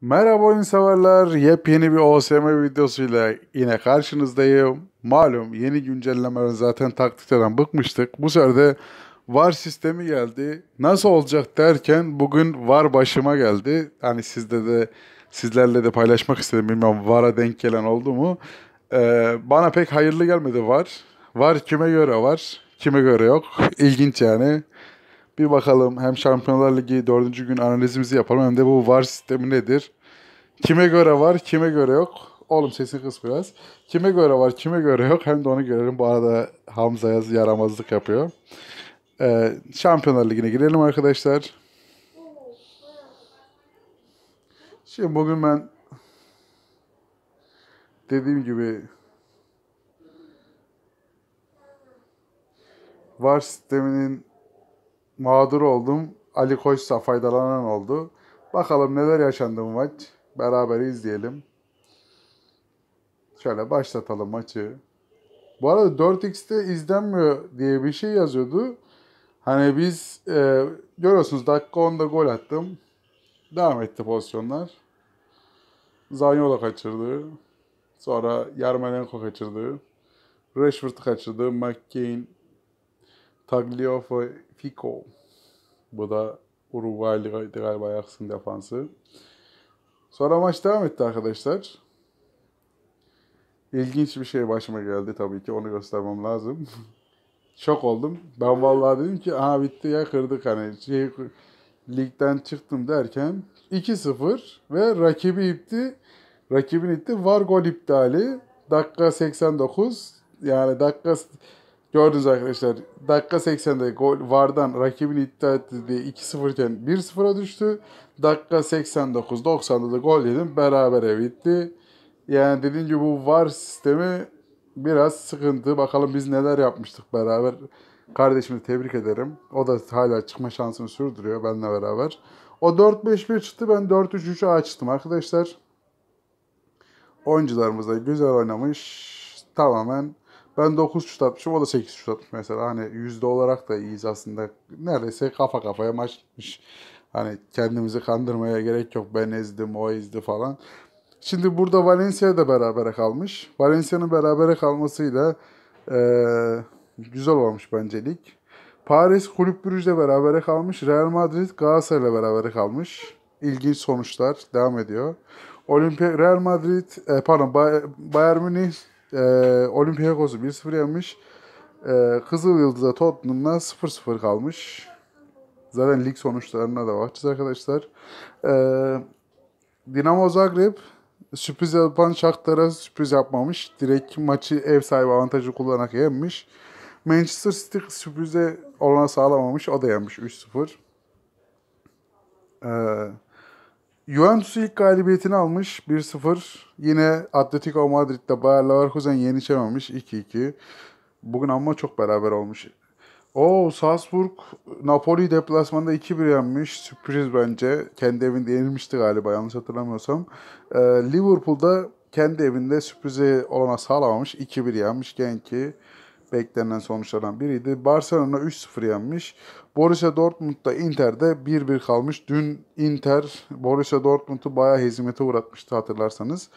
Merhaba oyun severler. Yepyeni bir OSM videosuyla yine karşınızdayım. Malum yeni güncellemeler zaten taktikten bıkmıştık. Bu sefer de VAR sistemi geldi. Nasıl olacak derken bugün VAR başıma geldi. Hani sizde de sizlerle de paylaşmak istedim. Bilmiyorum VAR'a denk gelen oldu mu? Ee, bana pek hayırlı gelmedi VAR. VAR kime göre var? Kime göre yok? İlginç yani. Bir bakalım hem Şampiyonlar Ligi 4. gün analizimizi yapalım hem de bu VAR sistemi nedir? Kime göre var, kime göre yok? Oğlum sesi kıs biraz. Kime göre var, kime göre yok? Hem de onu görelim. Bu arada Hamza yaz yaramazlık yapıyor. Ee, Şampiyonlar Ligi'ne girelim arkadaşlar. Şimdi bugün ben dediğim gibi VAR sisteminin mağdur oldum. Ali Koç'sa faydalanan oldu. Bakalım neler yaşandı bu maç. Beraber izleyelim. Şöyle başlatalım maçı. Bu arada 4x'te izlenmiyor diye bir şey yazıyordu. Hani biz e, görüyorsunuz dakika 10'da gol attım. Devam etti pozisyonlar. Zanyola kaçırdı. Sonra Yarmolenko kaçırdı. Rashford kaçırdı. McCain Tagliafico. Bu da Uruguaylı galiba Ajax'ın defansı. Sonra maç devam etti arkadaşlar. İlginç bir şey başıma geldi tabii ki. Onu göstermem lazım. Şok oldum. Ben vallahi dedim ki aha bitti ya kırdık hani. Şey, ligden çıktım derken 2-0 ve rakibi ipti. Rakibin itti. Var gol iptali. Dakika 89. Yani dakika Gördünüz arkadaşlar. Dakika 80'de gol vardan rakibini iddia etti diye 2-0 iken 1-0'a düştü. Dakika 89 90'da da gol yedim. Berabere bitti. Yani dediğim gibi bu VAR sistemi biraz sıkıntı. Bakalım biz neler yapmıştık beraber. Kardeşimi tebrik ederim. O da hala çıkma şansını sürdürüyor benimle beraber. O 4-5-1 çıktı. Ben 4-3-3'e açtım arkadaşlar. Oyuncularımız da güzel oynamış. Tamamen ben 9 şut atmışım o da 8 şut atmış mesela. Hani yüzde olarak da iyiyiz aslında. Neredeyse kafa kafaya maç gitmiş. Hani kendimizi kandırmaya gerek yok. Ben ezdim, o ezdi falan. Şimdi burada Valencia da berabere kalmış. Valencia'nın berabere kalmasıyla e, güzel olmuş bence lig. Paris Kulüp Brüj'le berabere kalmış. Real Madrid Galatasaray'la berabere kalmış. İlginç sonuçlar devam ediyor. Olimpiya Real Madrid e, pardon Bayern Münih e, ee, Olympiakos'u 1-0 yenmiş. E, Kızıl Yıldız'a Tottenham'la 0-0 kalmış. Zaten lig sonuçlarına da bakacağız arkadaşlar. E, Dinamo Zagreb sürpriz yapan Shakhtar'a sürpriz yapmamış. Direkt maçı ev sahibi avantajı kullanarak yenmiş. Manchester City sürprize olana sağlamamış. O da yenmiş 3-0. Ee, Juventus ilk galibiyetini almış 1-0. Yine Atletico Madrid'de Bayer Leverkusen yenişememiş 2-2. Bugün ama çok beraber olmuş. O Salzburg Napoli deplasmanda 2-1 yenmiş. Sürpriz bence. Kendi evinde yenilmişti galiba yanlış hatırlamıyorsam. Ee, Liverpool'da kendi evinde sürprize olana sağlamamış. 2-1 yenmiş Genk'i beklenen sonuçlardan biriydi. Barcelona 3-0 yenmiş. Borussia Dortmund'da Inter'de 1-1 kalmış. Dün Inter Borussia Dortmund'u bayağı hezimete uğratmıştı hatırlarsanız.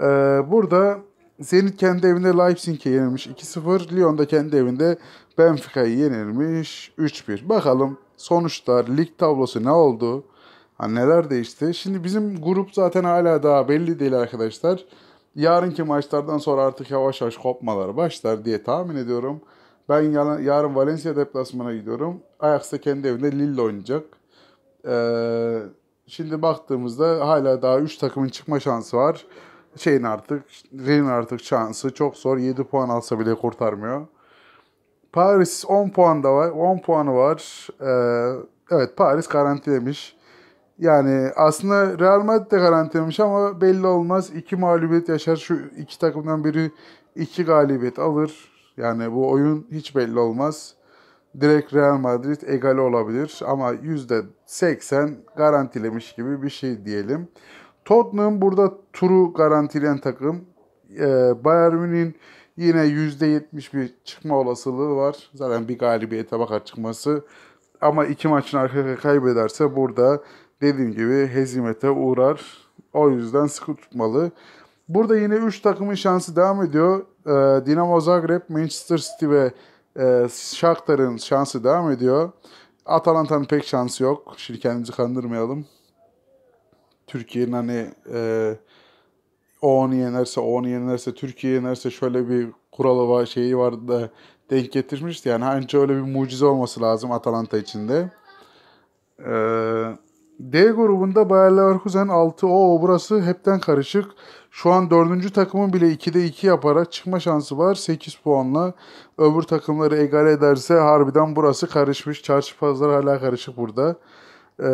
Ee, burada Zenit kendi evinde Leipzig'e yenilmiş 2-0. Lyon da kendi evinde Benfica'yı yenilmiş 3-1. Bakalım sonuçlar, lig tablosu ne oldu? Ha, neler değişti? Şimdi bizim grup zaten hala daha belli değil arkadaşlar. Yarınki maçlardan sonra artık yavaş yavaş kopmalar başlar diye tahmin ediyorum. Ben yarın, yarın Valencia deplasmana gidiyorum. Ajax da kendi evinde Lille oynayacak. Ee, şimdi baktığımızda hala daha 3 takımın çıkma şansı var. Şeyin artık, Ren'in artık şansı çok zor. 7 puan alsa bile kurtarmıyor. Paris 10 puan da var. 10 puanı var. Ee, evet Paris garantilemiş. Yani aslında Real Madrid de garantilemiş ama belli olmaz. İki mağlubiyet yaşar. Şu iki takımdan biri iki galibiyet alır. Yani bu oyun hiç belli olmaz. Direkt Real Madrid egal olabilir ama %80 garantilemiş gibi bir şey diyelim. Tottenham burada turu garantileyen takım. Ee, Bayern Münih yine %70 bir çıkma olasılığı var. Zaten bir galibiyete bakar çıkması. Ama iki maçın arka kaybederse burada dediğim gibi hezimete uğrar. O yüzden sıkı tutmalı. Burada yine 3 takımın şansı devam ediyor. Ee, Dinamo Zagreb, Manchester City ve e, Shakhtar'ın şansı devam ediyor. Atalanta'nın pek şansı yok. Şimdi kendimizi kandırmayalım. Türkiye'nin hani e, o onu yenerse, o onu yenerse, Türkiye yenerse şöyle bir kuralı var, şeyi vardı da denk getirmişti. Yani anca hani öyle bir mucize olması lazım Atalanta içinde. Eee D grubunda Bayer Leverkusen 6 o burası hepten karışık. Şu an 4. takımın bile 2'de 2 yaparak çıkma şansı var 8 puanla. Öbür takımları egale ederse harbiden burası karışmış. Çarşı pazar hala karışık burada. Ee,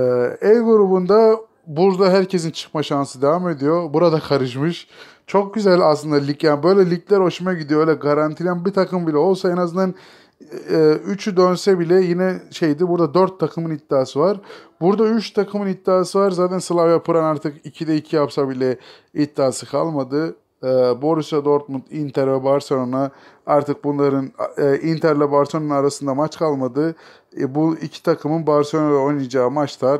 e grubunda burada herkesin çıkma şansı devam ediyor. Burada karışmış. Çok güzel aslında lig. Yani böyle ligler hoşuma gidiyor. Öyle garantilen bir takım bile olsa en azından ee, üçü dönse bile yine şeydi burada dört takımın iddiası var. Burada üç takımın iddiası var. Zaten Slavia Pıran artık 2'de 2 yapsa bile iddiası kalmadı. Ee, Borussia Dortmund, Inter ve Barcelona artık bunların e, Inter ile Barcelona arasında maç kalmadı. E, bu iki takımın Barcelona ile oynayacağı maçlar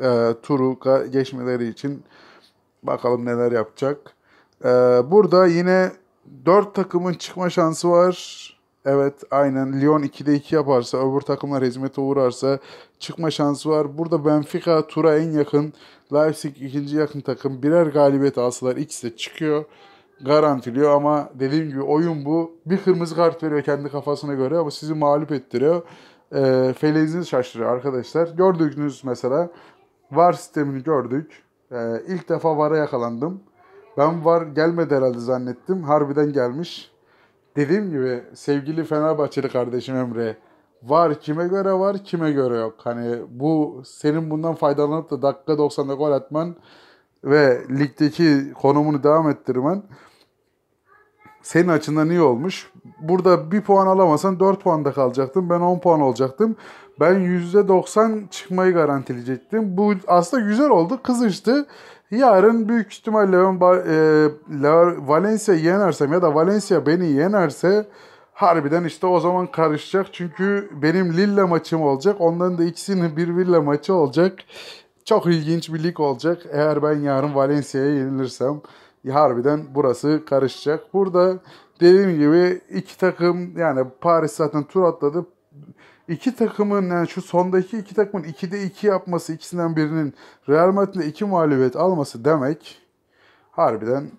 e, turu geçmeleri için bakalım neler yapacak. burada yine dört takımın çıkma şansı var. Evet aynen Lyon 2'de 2 yaparsa öbür takımlar hizmete uğrarsa çıkma şansı var. Burada Benfica tura en yakın Leipzig ikinci yakın takım birer galibiyet alsalar ikisi de çıkıyor garantiliyor ama dediğim gibi oyun bu. Bir kırmızı kart veriyor kendi kafasına göre ama sizi mağlup ettiriyor. E, ee, feleziniz şaşırıyor arkadaşlar. Gördüğünüz mesela VAR sistemini gördük. E, ilk defa VAR'a yakalandım. Ben VAR gelmedi herhalde zannettim. Harbiden gelmiş dediğim gibi sevgili Fenerbahçeli kardeşim Emre var kime göre var kime göre yok. Hani bu senin bundan faydalanıp da dakika 90'da gol atman ve ligdeki konumunu devam ettirmen senin açından iyi olmuş. Burada bir puan alamasan 4 puanda kalacaktım. Ben 10 puan olacaktım. Ben %90 çıkmayı garantileyecektim. Bu aslında güzel oldu. Kızıştı. Yarın büyük ihtimalle ben e, Valencia yenersem ya da Valencia beni yenerse harbiden işte o zaman karışacak. Çünkü benim Lille maçım olacak. Onların da ikisinin bir Villa maçı olacak. Çok ilginç bir lig olacak. Eğer ben yarın Valencia'ya yenilirsem harbiden burası karışacak. Burada dediğim gibi iki takım yani Paris zaten tur atladı. İki takımın yani şu sondaki iki takımın 2'de 2 yapması ikisinden birinin Real Madrid'de iki mağlubiyet alması demek harbiden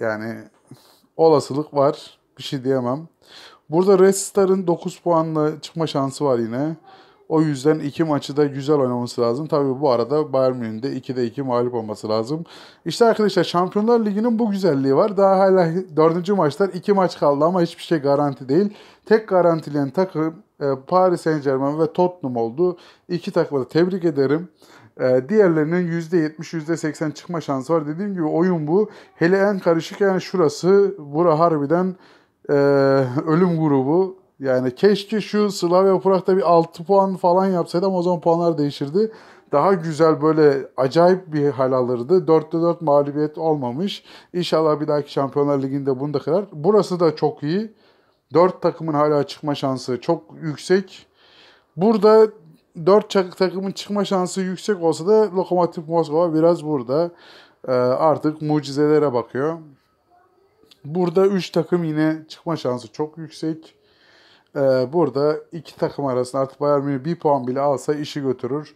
yani olasılık var. Bir şey diyemem. Burada Red Star'ın 9 puanla çıkma şansı var yine. O yüzden iki maçı da güzel oynaması lazım. Tabii bu arada Bayern Münih'in de 2'de 2 mağlup olması lazım. İşte arkadaşlar Şampiyonlar Ligi'nin bu güzelliği var. Daha hala dördüncü maçlar iki maç kaldı ama hiçbir şey garanti değil. Tek garantileyen takım e, Paris Saint Germain ve Tottenham oldu. İki takımı da tebrik ederim. E, diğerlerinin %70, %80 çıkma şansı var. Dediğim gibi oyun bu. Hele en karışık yani şurası. Bura harbiden e, ölüm grubu yani keşke şu Slavia Prag'da bir 6 puan falan yapsaydım o zaman puanlar değişirdi. Daha güzel böyle acayip bir hal alırdı. 4'te 4 mağlubiyet olmamış. İnşallah bir dahaki Şampiyonlar Ligi'nde bunu da kırar. Burası da çok iyi. 4 takımın hala çıkma şansı çok yüksek. Burada 4 takımın çıkma şansı yüksek olsa da Lokomotiv Moskova biraz burada ee, artık mucizelere bakıyor. Burada 3 takım yine çıkma şansı çok yüksek. Ee, burada iki takım arasında artık Bayern Münih bir puan bile alsa işi götürür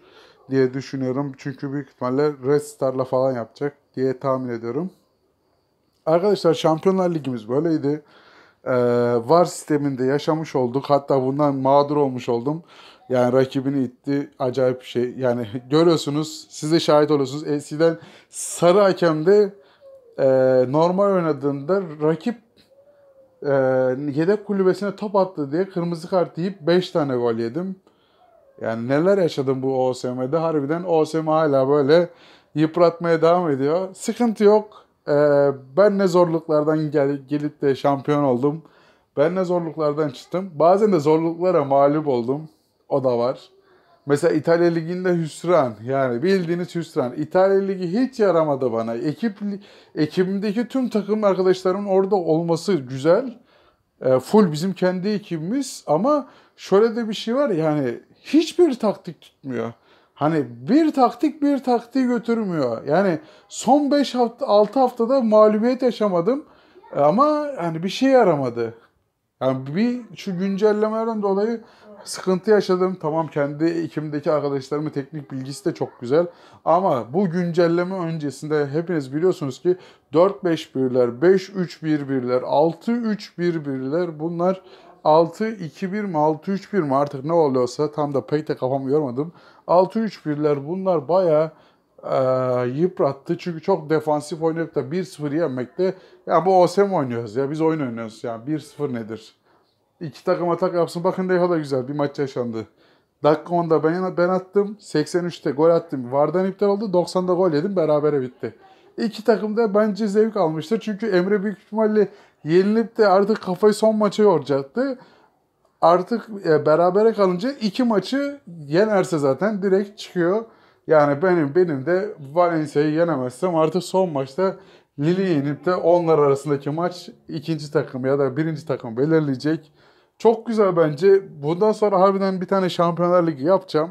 diye düşünüyorum. Çünkü büyük ihtimalle Red Star'la falan yapacak diye tahmin ediyorum. Arkadaşlar Şampiyonlar Ligimiz böyleydi. Ee, var sisteminde yaşamış olduk. Hatta bundan mağdur olmuş oldum. Yani rakibini itti. Acayip bir şey. Yani görüyorsunuz. Siz de şahit oluyorsunuz. Eskiden sarı hakemde e, normal oynadığında rakip e, yedek kulübesine top attı diye kırmızı kart deyip 5 tane gol yedim. Yani neler yaşadım bu OSM'de. Harbiden OSM hala böyle yıpratmaya devam ediyor. Sıkıntı yok. E, ben ne zorluklardan gel, gelip de şampiyon oldum. Ben ne zorluklardan çıktım. Bazen de zorluklara mağlup oldum. O da var. Mesela İtalya Ligi'nde hüsran. Yani bildiğiniz hüsran. İtalya Ligi hiç yaramadı bana. Ekip ekibimdeki tüm takım arkadaşlarımın orada olması güzel. E, full bizim kendi ekibimiz ama şöyle de bir şey var yani hiçbir taktik tutmuyor. Hani bir taktik bir taktiği götürmüyor. Yani son 5 hafta 6 haftada mağlubiyet yaşamadım e, ama hani bir şey yaramadı. Yani bir şu güncellemelerden dolayı sıkıntı yaşadım. Tamam kendi ekimdeki arkadaşlarımın teknik bilgisi de çok güzel. Ama bu güncelleme öncesinde hepiniz biliyorsunuz ki 4-5-1'ler, 5-3-1-1'ler, 6-3-1-1'ler bunlar 6-2-1 mi 6-3-1 mi artık ne oluyorsa tam da pek de kafamı yormadım. 6-3-1'ler bunlar bayağı e, yıprattı. Çünkü çok defansif oynayıp da 1-0 yenmekte ya bu OSM oynuyoruz ya biz oyun oynuyoruz. ya 1-0 nedir? İki takım atak yapsın. Bakın ne kadar güzel bir maç yaşandı. Dakika 10'da ben, ben attım. 83'te gol attım. Vardan iptal oldu. 90'da gol yedim. Berabere bitti. İki takım da bence zevk almıştır. Çünkü Emre büyük ihtimalle yenilip de artık kafayı son maça yoracaktı. Artık e, berabere kalınca iki maçı yenerse zaten direkt çıkıyor. Yani benim benim de Valencia'yı yenemezsem artık son maçta Lille yenip de onlar arasındaki maç ikinci takım ya da birinci takım belirleyecek. Çok güzel bence. Bundan sonra harbiden bir tane Şampiyonlar Ligi yapacağım.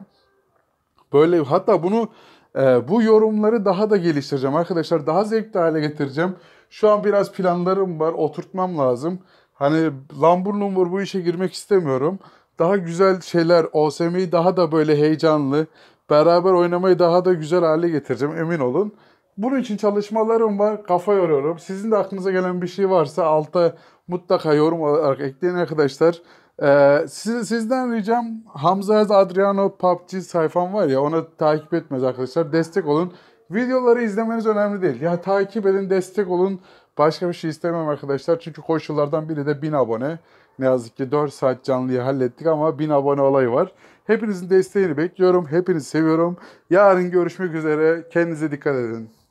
Böyle hatta bunu e, bu yorumları daha da geliştireceğim arkadaşlar. Daha zevkli hale getireceğim. Şu an biraz planlarım var. Oturtmam lazım. Hani lambur lumbur bu işe girmek istemiyorum. Daha güzel şeyler, OSM'yi daha da böyle heyecanlı, beraber oynamayı daha da güzel hale getireceğim emin olun. Bunun için çalışmalarım var. Kafa yoruyorum. Sizin de aklınıza gelen bir şey varsa alta mutlaka yorum olarak ekleyin arkadaşlar. Ee, siz, sizden ricam Hamza Adriano PUBG sayfam var ya ona takip etmez arkadaşlar. Destek olun. Videoları izlemeniz önemli değil. Ya takip edin, destek olun. Başka bir şey istemem arkadaşlar. Çünkü koşullardan biri de 1000 abone. Ne yazık ki 4 saat canlıyı hallettik ama 1000 abone olayı var. Hepinizin desteğini bekliyorum. Hepinizi seviyorum. Yarın görüşmek üzere. Kendinize dikkat edin.